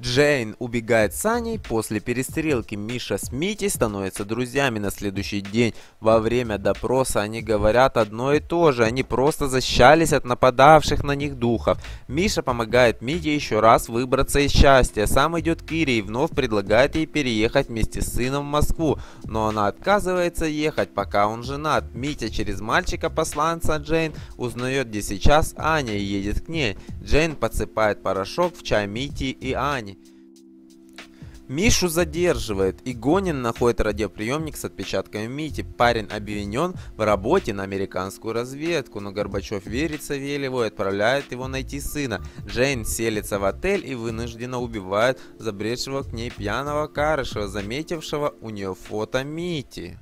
Джейн убегает с Аней. После перестрелки Миша с Митей становятся друзьями на следующий день. Во время допроса они говорят одно и то же. Они просто защищались от нападавших на них духов. Миша помогает Мите еще раз выбраться из счастья. Сам идет к Ире и вновь предлагает ей переехать вместе с сыном в Москву. Но она отказывается ехать, пока он женат. Митя через мальчика-посланца Джейн узнает, где сейчас Аня и едет к ней. Джейн подсыпает порошок в чай Мити и Ани. Гани. Мишу задерживает, и Гонин находит радиоприемник с отпечатками Мити. Парень обвинен в работе на американскую разведку, но Горбачев верит Савельеву и отправляет его найти сына. Джейн селится в отель и вынужденно убивает забредшего к ней пьяного Карышева, заметившего у нее фото Мити.